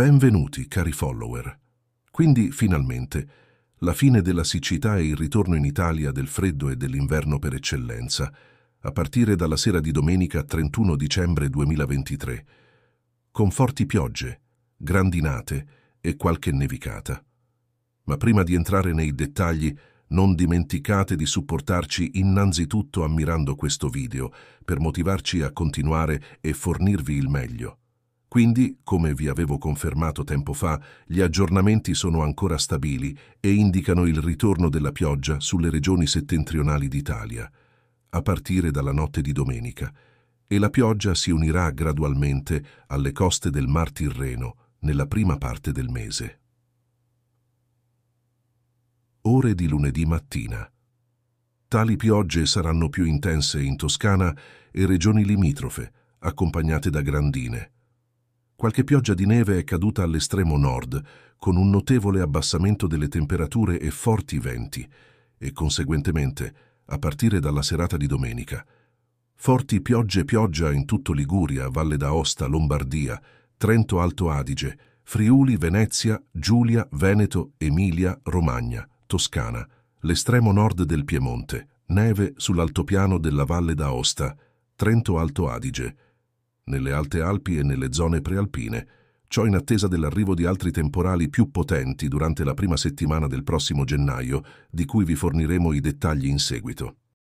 Benvenuti, cari follower. Quindi, finalmente, la fine della siccità e il ritorno in Italia del freddo e dell'inverno per eccellenza, a partire dalla sera di domenica 31 dicembre 2023, con forti piogge, grandinate e qualche nevicata. Ma prima di entrare nei dettagli, non dimenticate di supportarci innanzitutto ammirando questo video per motivarci a continuare e fornirvi il meglio. Quindi, come vi avevo confermato tempo fa, gli aggiornamenti sono ancora stabili e indicano il ritorno della pioggia sulle regioni settentrionali d'Italia, a partire dalla notte di domenica, e la pioggia si unirà gradualmente alle coste del Mar Tirreno nella prima parte del mese. Ore di lunedì mattina. Tali piogge saranno più intense in Toscana e regioni limitrofe, accompagnate da grandine Qualche pioggia di neve è caduta all'estremo nord, con un notevole abbassamento delle temperature e forti venti, e conseguentemente, a partire dalla serata di domenica, forti piogge pioggia in tutto Liguria, Valle d'Aosta, Lombardia, Trento Alto Adige, Friuli, Venezia, Giulia, Veneto, Emilia, Romagna, Toscana, l'estremo nord del Piemonte, neve sull'altopiano della Valle d'Aosta, Trento Alto Adige, nelle alte Alpi e nelle zone prealpine, ciò in attesa dell'arrivo di altri temporali più potenti durante la prima settimana del prossimo gennaio, di cui vi forniremo i dettagli in seguito.